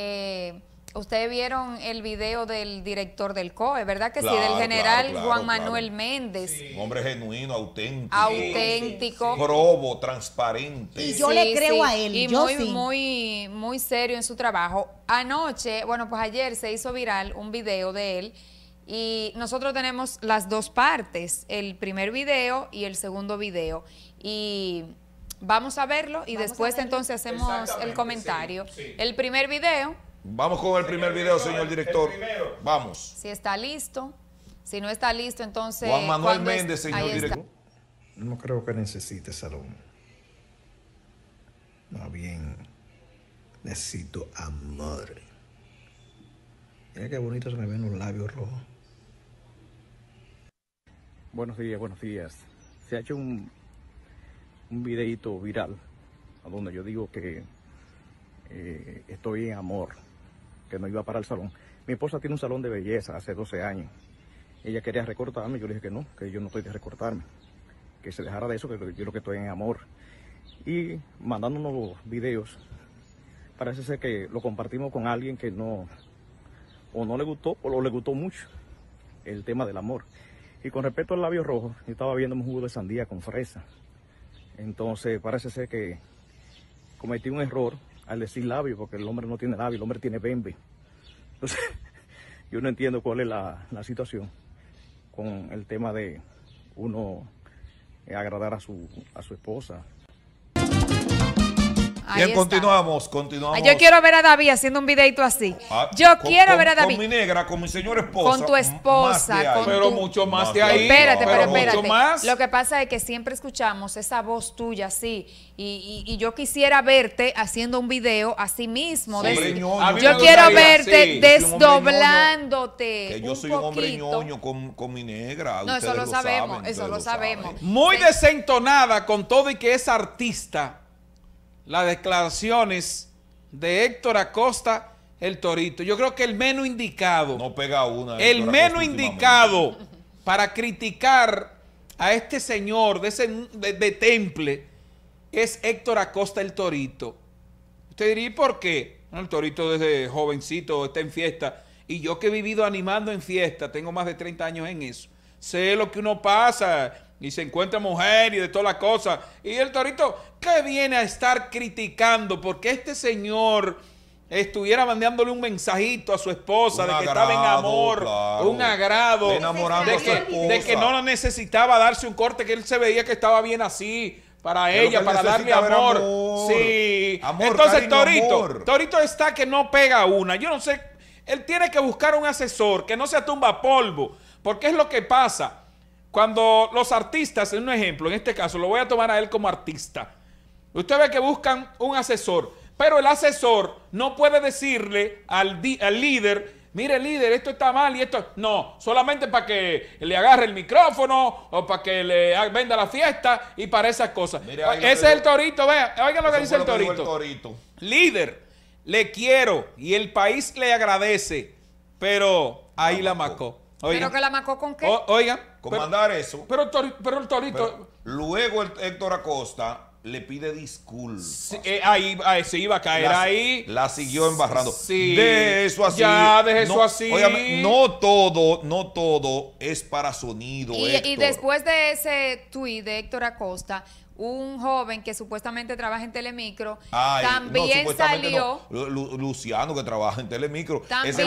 Eh, Ustedes vieron el video del director del COE, ¿verdad que sí? Del general Juan Manuel Méndez. Un hombre genuino, auténtico. Auténtico. Robo, transparente. Y yo le creo a él. Y muy, muy, muy serio en su trabajo. Anoche, bueno, pues ayer se hizo viral un video de él. Y nosotros tenemos las dos partes, el primer video y el segundo video. Y Vamos a verlo y después entonces hacemos el comentario. El primer video. Vamos con el primer video, señor director. Vamos. Si está listo. Si no está listo, entonces... Juan Manuel Méndez, señor director. No creo que necesite salón. Más bien, necesito amor. Mira qué bonito se me ven los labios rojos. Buenos días, buenos días. Se ha hecho un un videito viral a donde yo digo que eh, estoy en amor, que no iba para el salón. Mi esposa tiene un salón de belleza hace 12 años. Ella quería recortarme, yo le dije que no, que yo no estoy de recortarme, que se dejara de eso, que yo lo que estoy en amor. Y mandando unos videos, parece ser que lo compartimos con alguien que no, o no le gustó, o lo le gustó mucho el tema del amor. Y con respecto al labio rojo, yo estaba viendo un jugo de sandía con fresa. Entonces parece ser que cometí un error al decir labio, porque el hombre no tiene labio, el hombre tiene bembe. Entonces yo no entiendo cuál es la, la situación con el tema de uno agradar a su, a su esposa, Bien, continuamos, continuamos. Yo quiero ver a David haciendo un videito así. Ah, yo quiero ver a David. Con mi negra, con mi señora esposa. Con tu esposa. Con pero mucho más de ahí. Lo que pasa es que siempre escuchamos esa voz tuya así. Y, yo quisiera verte haciendo un video así mismo. Sí, yo quiero verte desdoblándote. yo soy un hombre ñoño con, mi negra. No, eso lo, sabemos, eso lo, sabemos. Muy desentonada con todo y que es artista las declaraciones de Héctor Acosta, el Torito. Yo creo que el menos indicado. No pega una. El menos indicado para criticar a este señor de, temple es Héctor Acosta, el Torito. Usted diría, por qué? el Torito desde jovencito está en fiesta. Y yo que he vivido animando en fiesta, tengo más de 30 años en eso. Sé lo que uno pasa, y se encuentra mujer y de todas las cosas. Y el torito, ¿qué viene a estar criticando? Porque este señor estuviera mandándole un mensajito a su esposa de que estaba en amor, un agrado, de, que, de, que, no necesitaba darse un corte, que él se veía que estaba bien así. Para ella, para darle amor. Sí. Entonces, Torito, Torito está que no pega una. Yo no sé. Él tiene que buscar un asesor que no sea tumba polvo. Porque es lo que pasa. Cuando los artistas, en un ejemplo, en este caso, lo voy a tomar a él como artista. Usted ve que buscan un asesor, pero el asesor no puede decirle al, líder mire líder, esto está mal y esto... No, solamente para que le agarre el micrófono o para que le venda la fiesta y para esas cosas. Ese es el torito, vea, oiga lo que dice el torito. Líder, le quiero y el país le agradece, pero ahí la, macó. ¿Pero que la macó con qué? oiga comandar eso. Pero, el Torito. luego Héctor Acosta le pide disculpas. Eh, ahí, se iba a caer ahí. La siguió embarrando. de eso así. Ya, de eso así. no todo, no todo es para sonido. Y, después de ese tuit de Héctor Acosta, un joven que supuestamente trabaja en Telemicro también salió. Luciano que trabaja en Telemicro. También. Es el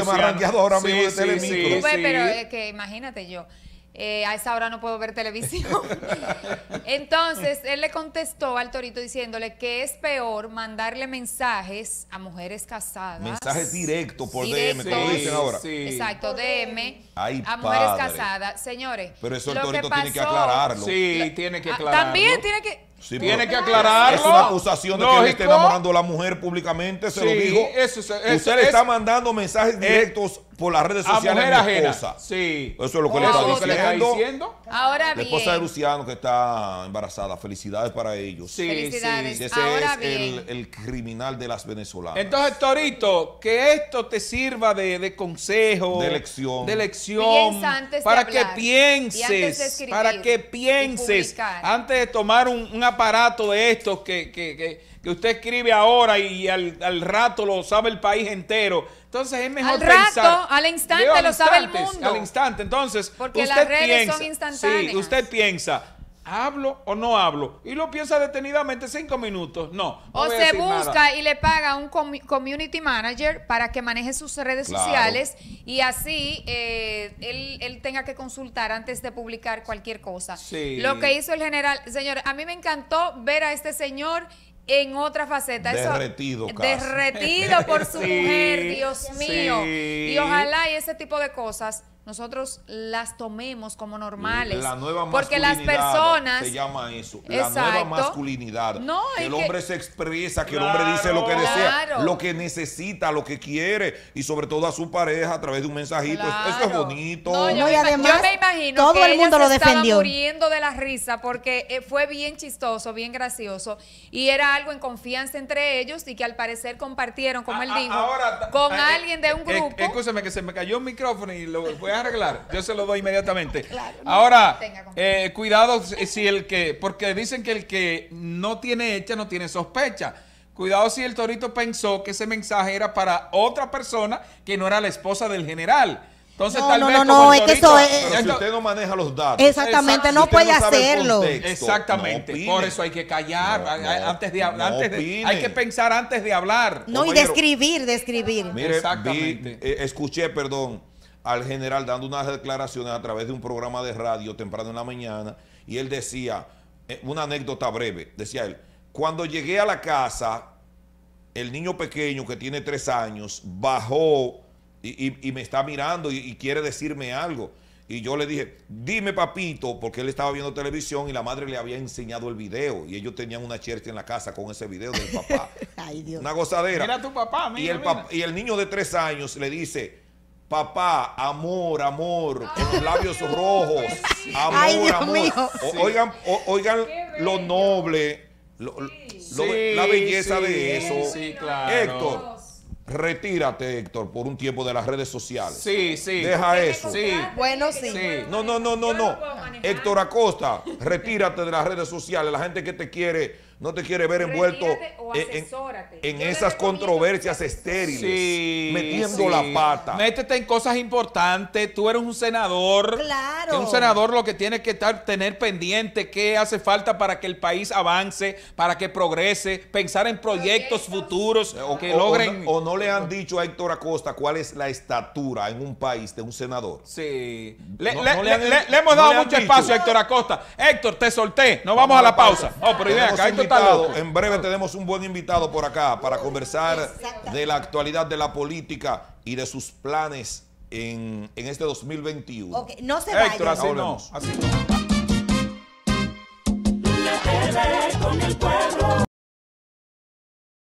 de Telemicro. pero que imagínate yo. Eh, a esa hora no puedo ver televisión. Entonces, él le contestó al torito diciéndole que es peor mandarle mensajes a mujeres casadas. Mensajes directos por DM DM, lo dicen ahora. Sí. Exacto, DM a mujeres casadas. Señores, pero eso el torito tiene que aclararlo. Sí, tiene que ah, aclararlo. También tiene que tiene que aclararlo. Es una acusación de que él está enamorando a la mujer públicamente, se lo dijo. Usted le está mandando mensajes eh, directos por las redes sociales a, mi esposa. Sí. Eso es lo que, le, está diciendo. Ahora bien. La esposa de Luciano que está embarazada. Felicidades para ellos. Sí, Sí. Ese es El, criminal de las venezolanas. Entonces, Torito, que esto te sirva de, consejo. De lección. De lección. para que pienses. para que pienses. Antes de tomar un, aparato de estos que, que, que, usted escribe ahora y al, al, rato lo sabe el país entero. Entonces es mejor al pensar. Rato, al instante lo sabe el mundo. Al instante. Entonces, Porque las redes son instantáneas. Sí, usted piensa, ¿Hablo o no hablo? Y lo piensa detenidamente cinco minutos. No. o se busca y le paga a un community manager para que maneje sus redes sociales y así eh, él, tenga que consultar antes de publicar cualquier cosa. Lo que hizo el general, señor, a mí me encantó ver a este señor en otra faceta. Derretido, por su mujer, Dios mío. Y ojalá y ese tipo de cosas nosotros las tomemos como normales. porque las personas se llama eso, la nueva masculinidad. que el hombre se expresa, que el hombre dice lo que desea, lo que necesita, lo que quiere y sobre todo a su pareja a través de un mensajito. Eso es bonito. yo, y además, yo me imagino todo el mundo lo muriendo de la risa porque eh, fue bien chistoso, bien gracioso y era algo en confianza entre ellos y que al parecer compartieron, como él dijo, con eh, alguien de un eh, grupo. Escúchame que se me cayó el micrófono y lo a arreglar, yo se lo doy inmediatamente. Ahora, eh, cuidado si el que, porque dicen que el que no tiene hecha no tiene sospecha. Cuidado si el torito pensó que ese mensaje era para otra persona que no era la esposa del general. Entonces, tal vez no, no, es que eso Pero si usted no maneja los datos. Exactamente, no puede hacerlo. exactamente. por eso hay que callar. antes de, antes de, hay que pensar antes de hablar. No, y describir, describir. Mire, Exactamente. Eh, escuché, perdón, al general dando unas declaraciones a través de un programa de radio temprano en la mañana y él decía, eh, una anécdota breve, decía él, cuando llegué a la casa, el niño pequeño que tiene tres años bajó y, me está mirando y, quiere decirme algo. Y yo le dije, dime papito, porque él estaba viendo televisión y la madre le había enseñado el video. Y ellos tenían una chercha en la casa con ese video del papá. Una gozadera. tu papá, y el, y el niño de tres años le dice, Papá, amor, amor, con los labios rojos, amor, amor. oigan, lo noble, la belleza de eso. Sí, claro. Héctor, retírate, Héctor, por un tiempo de las redes sociales. Sí, sí. Deja eso. Sí. Bueno, sí. sí. No, no, no, no, no. Héctor Acosta, retírate de las redes sociales. La gente que te quiere no te quiere ver envuelto en, esas controversias estériles, metiendo la pata. Métete en cosas importantes, tú eres un senador. Claro. un senador lo que tiene que estar, tener pendiente, qué hace falta para que el país avance, para que progrese, pensar en proyectos, futuros o, que logren... O no, le han dicho a Héctor Acosta cuál es la estatura en un país de un senador. Sí. Le, hemos dado mucho espacio a Héctor Acosta. Héctor, te solté. Nos vamos, a la pausa. acá, en breve tenemos un buen invitado por acá para conversar de la actualidad de la política y de sus planes en, este 2021. no se vayan. así no,